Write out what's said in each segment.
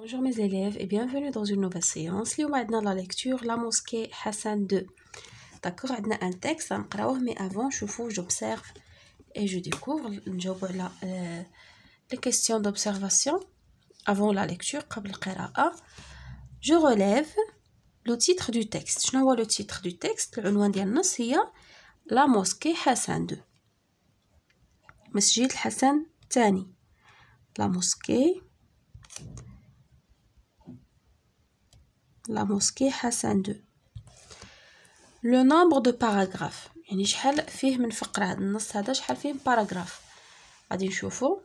Bonjour mes élèves et bienvenue dans une nouvelle séance. Nous maintenant la lecture La mosquée Hassan II. D'accord, on a un texte, on hein, mais avant, je vous, j'observe et je découvre la, euh, les questions d'observation avant la lecture, Je relève le titre du texte. Je vois le titre du texte, le nom de La mosquée Hassan II. Masjid Hassan Tani. La mosquée la mosquée Hassan II le nombre de paragraphes يعني شحال فيه من فقرة هذا النص هذا شحال فيه من باراغراف غادي نشوفو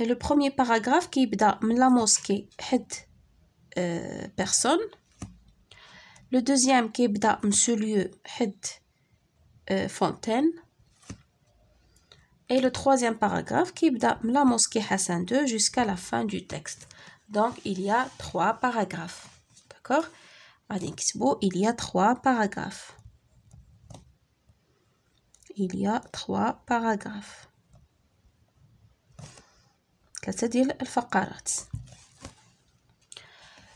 لو بروميي باراغراف كيبدا من لا موسكي حد أه بيرسون لو دوزيام كيبدا من سوليو حد أه فونتين اي لو troisième paragraphe كيبدا من لا موسكي Hassan دو jusqu'à لا فان دو texte. Donc, il y a trois paragraphes. D'accord Il y a trois paragraphes. Il y a trois paragraphes.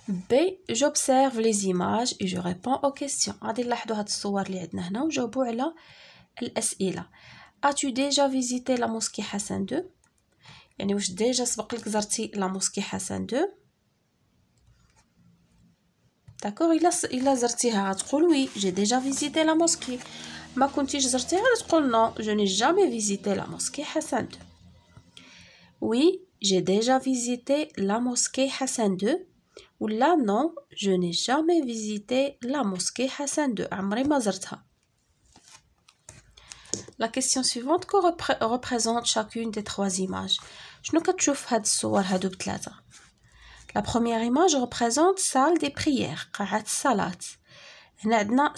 B. J'observe les images et je réponds aux questions. غادي As-tu déjà visité la mosquée Hassan II et nous, je n'ai déjà visité la mosquée Hassan 2. D'accord, il a zerté à la troupe, oui, j'ai déjà visité la mosquée. Ma continuez à zerté à la troupe, non, je n'ai jamais visité la mosquée Hassan 2. Oui, j'ai déjà visité la mosquée Hassan 2. là non, je n'ai jamais visité la mosquée Hassan 2. La question suivante, que représente chacune des trois images? شنو كتشوف هاد الصور هادو بثلاثة لا بروميير ايماج ريبريزونت سال دي بريير قاعة الصلاة هنا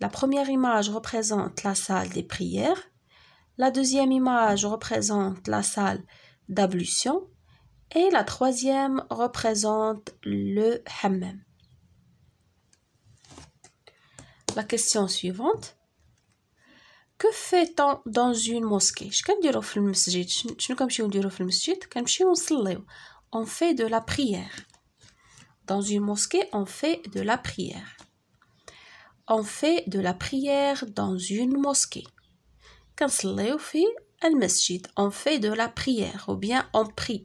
La première image représente la salle des prières. La deuxième image représente la salle d'ablution. Et la troisième représente le hammam. La question suivante. Que fait-on dans une mosquée On fait de la prière. Dans une mosquée, on fait de la prière. On fait de la prière dans une mosquée. On fait de la prière ou bien on prie.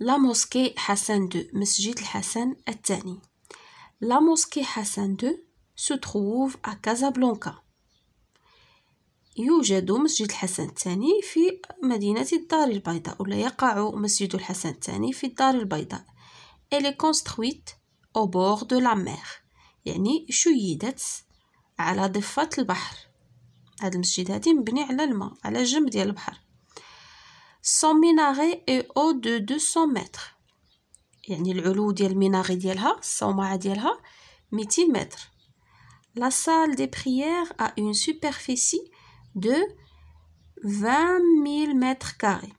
لا موسكي حسن دو مسجد الحسن الثاني لا موسكي حسن دو سو تروف ا كازابلانكا يوجد مسجد الحسن الثاني في مدينة الدار البيضاء ولا يقع مسجد الحسن الثاني في الدار البيضاء إلي est أو بور دو لا مير يعني شيدت على ضفة البحر هذا المسجد هادي مبني على الماء على جنب ديال البحر Son minaret est haut de 200 mètres. يعني العلو ديال المناري ديالها الصومعة ديالها 200 متر. La salle des prières a une superficie de 20 000 mètres carrés.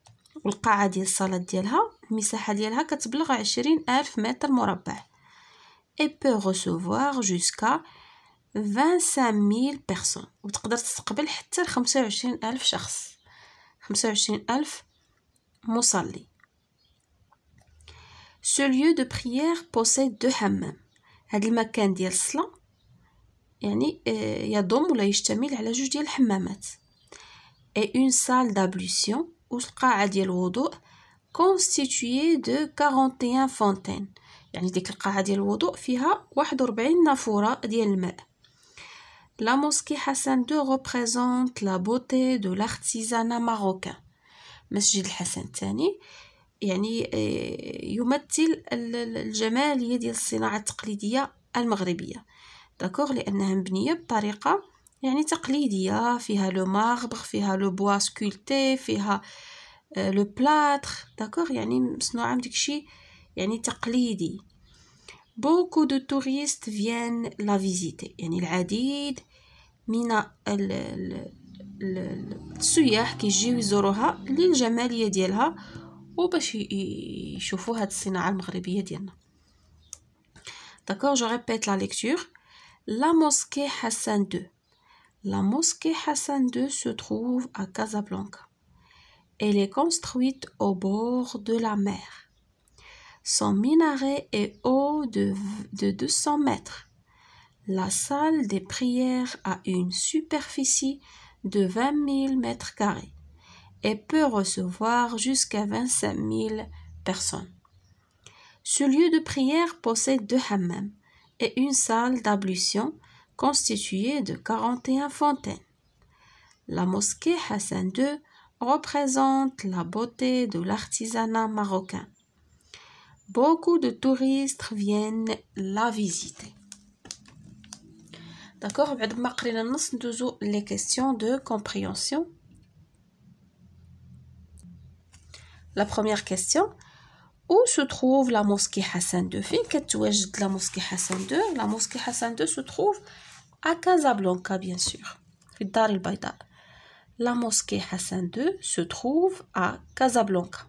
والقاعة ديال الصلاة ديالها المساحة ديالها كتبلغ 20 ألف متر مربع. Et peut recevoir jusqu'à 25000 personnes وتقدر تستقبل حتى ل 25000 شخص 25000 ce lieu de prière possède deux hammams. المكان ديال euh, et une salle d'ablution ou constituée de 41 fontaines La mosquée Hassan II représente la beauté de l'artisanat marocain. مسجد الحسن الثاني يعني آه، يمثل الجمالية ديال الصناعة التقليدية المغربية داكوغ لأنها مبنية بطريقة يعني تقليدية فيها لو ماربر فيها لو بوا سكولتي فيها لو بلاتر داكوغ يعني مصنوعة من داكشي يعني تقليدي بوكو دو توريست فيان لا فيزيتي يعني العديد من D'accord, je يزوروها la lecture. La mosquée Hassan الصناعه La mosquée Hassan II se trouve à Casablanca. Elle est construite au bord de la mer. Son minaret est haut de, de 200 mètres. La salle des prières a une superficie de 20 000 mètres carrés et peut recevoir jusqu'à 25 000 personnes. Ce lieu de prière possède deux hammams et une salle d'ablution constituée de 41 fontaines. La mosquée Hassan II représente la beauté de l'artisanat marocain. Beaucoup de touristes viennent la visiter. D'accord Nous les questions de compréhension. La première question. Où se trouve la mosquée Hassan II la mosquée Hassan II La mosquée Hassan II se trouve à Casablanca, bien sûr. La mosquée Hassan II se trouve à Casablanca.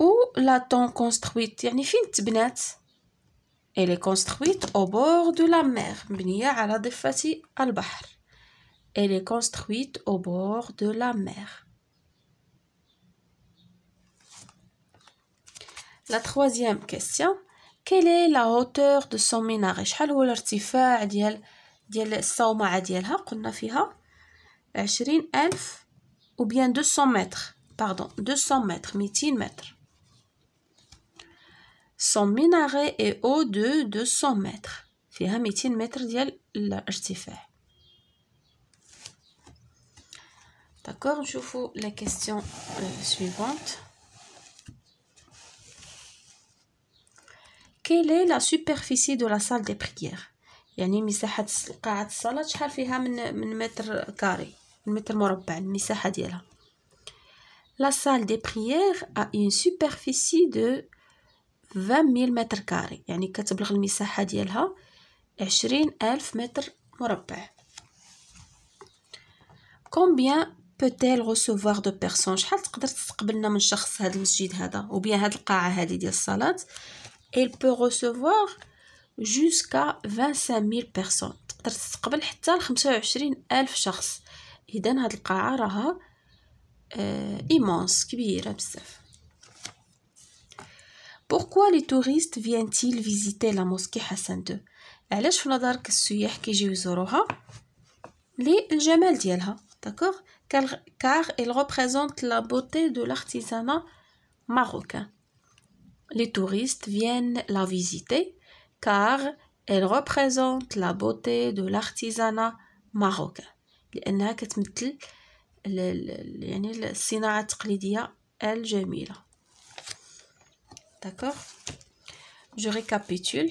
Où l'a-t-on construite elle est construite au bord de la mer. Elle est construite au bord de la mer. La troisième question. Quelle est la hauteur de son minaret شحال هو الارتفاع ديال ديال الصومعة ديالها قلنا فيها عشرين ألف ou bien 200 mètres pardon 200 mètres 200 mètres son minaret est haut de 200 mètres. D'accord, 200 vous ديال D'accord, vous la question euh, suivante. Quelle est la superficie de la salle des prières La salle des prières a une superficie de 20 ميل متر كاري يعني كتبلغ المساحة ديالها عشرين ألف متر مربع كومبيان بوتيل غوسوفوار دو بيرسون شحال تقدر تستقبلنا من شخص هذا المسجد هذا وبيا هاد القاعة هذه ديال الصلاة il peut recevoir jusqu'à 25000 بيرسون تقدر تستقبل حتى ل 25000 شخص اذا هاد القاعه راها ايمونس آه، كبيره بزاف بوركوا لي توريست فيانتيل فيزيتي لا موسكي حسن دو علاش في نظرك السياح كيجيو يزوروها للجمال ديالها داكوغ كار إل représente la beauté de l'artisanat marocain les touristes viennent la visiter car elle représente la beauté de l'artisanat marocain لانها كتمثل يعني الصناعه التقليديه الجميله D'accord Je récapitule.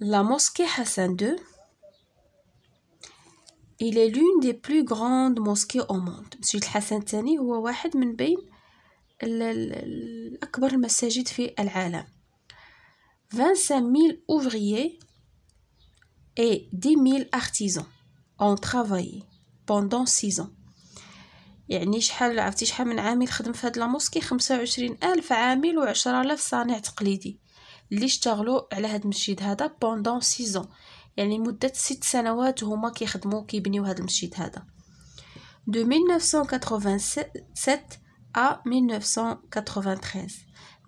La mosquée Hassan II, il est l'une des plus grandes mosquées au monde. M. Hassan est des plus grands mosquées monde. 25 000 ouvriers et 10 000 artisans ont travaillé pendant 6 ans. يعني شحال عرفتي شحال من عامل خدم في هاد لا موسكي وعشرين ألف عامل و آلاف صانع تقليدي اللي اشتغلوا على هاد المسجد هذا بوندون سيزون يعني مدة ست سنوات هما كيخدموا كيبنيو هاد المسجد هذا دو 1987 ا 1993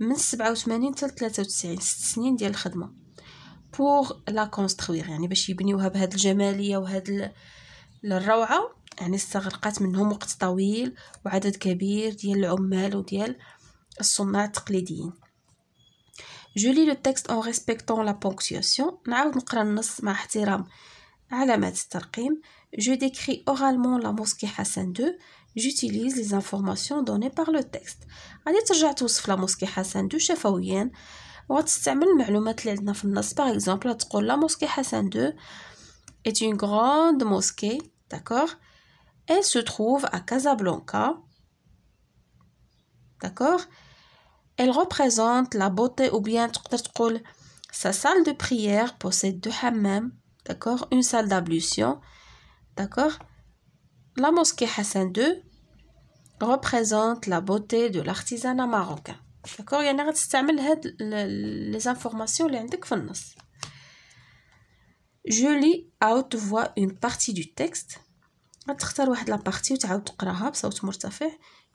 من 87 حتى 93 ست سنين ديال الخدمه بور لا كونستروير يعني باش يبنيوها بهاد الجماليه وهاد الروعه يعني استغرقت منهم وقت طويل وعدد كبير ديال العمال وديال الصناع التقليديين جولي لو تكست اون ريسبكتون لا بونكسياسيون نعاود نقرا النص مع احترام علامات الترقيم جو ديكري اورالمون لا موسكي حسن 2 j'utilise les informations données par le texte غادي ترجع توصف لا موسكي حسن 2 شفويا وغتستعمل المعلومات اللي عندنا في النص باغ اكزومبل تقول لا موسكي حسن 2 est une grande mosquée d'accord Elle se trouve à Casablanca. D'accord Elle représente la beauté ou bien sa salle de prière possède deux même, d'accord Une salle d'ablution, d'accord La mosquée Hassan II représente la beauté de l'artisanat marocain. D'accord Il y a les informations Je lis à haute voix une partie du texte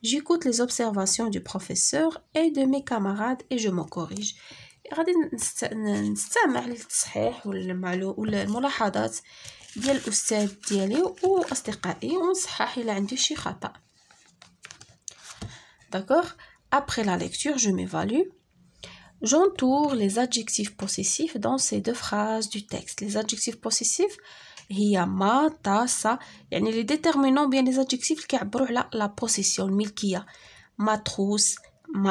j'écoute les observations du professeur et de mes camarades et je me les professeur et de mes camarades et je m'en corrige. D'accord Après la lecture, je m'évalue. J'entoure les adjectifs possessifs dans ces deux phrases du texte. Les adjectifs possessifs... Il y déterminant ma يعني Il y a les la possession. كيعبروا adjectifs qui ma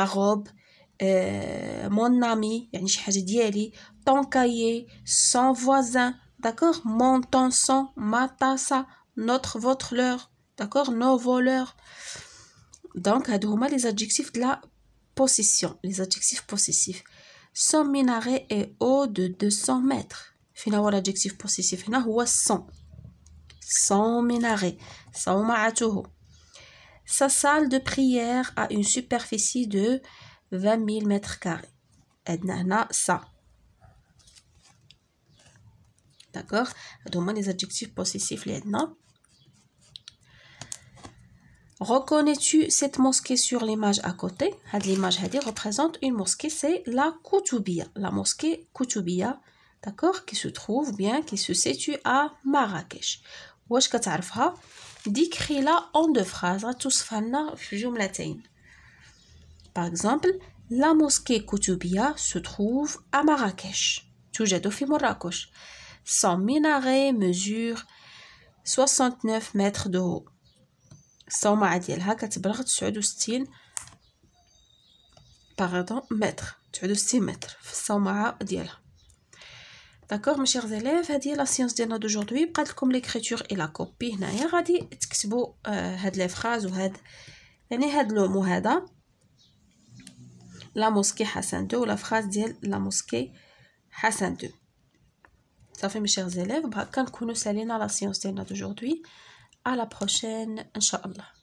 la possession. mon ami ton cahier son voisin d'accord mon ton son ma notre votre leur d'accord nos voleurs donc a toujours les adjectifs de la possession les adjectifs possessifs son minaret est haut de 200 mètres L'adjectif possessif, adjectif بوسيسيف هنا هو سون son minaret son sa salle de prière a une superficie de 20 000 mètres carrés ça d'accord donc les adjectifs possessifs Reconnais-tu cette mosquée sur l'image à côté L'image représente une mosquée, c'est la Koutoubia. La mosquée Koutoubia, D'accord Qui se trouve bien qui se situe à Marrakech. Ou tu décrit-la en deux phrases. Hein, Par exemple, la mosquée Koutoubia se trouve à Marrakech. Toujeta au Marrakech. Son minaret mesure 69 mètres de haut. Sauma Adiel. Pardon, mètre. Toujeta au 6 mètres. Sauma داكوغ مي شيغ زيليف هادي هي لا سيونس ديالنا دوجوردوي بقات لكم ليكريتور اي لا كوبي هنايا غادي تكتبو آه، هاد لي فراز وهاد يعني هاد لومو هذا لا موسكي حسن دو ولا فراز ديال لا موسكي حسن دو صافي مي شيغ زيليف بهاكا نكونو سالينا لا سيونس ديالنا دوجوردوي على بروشين ان شاء الله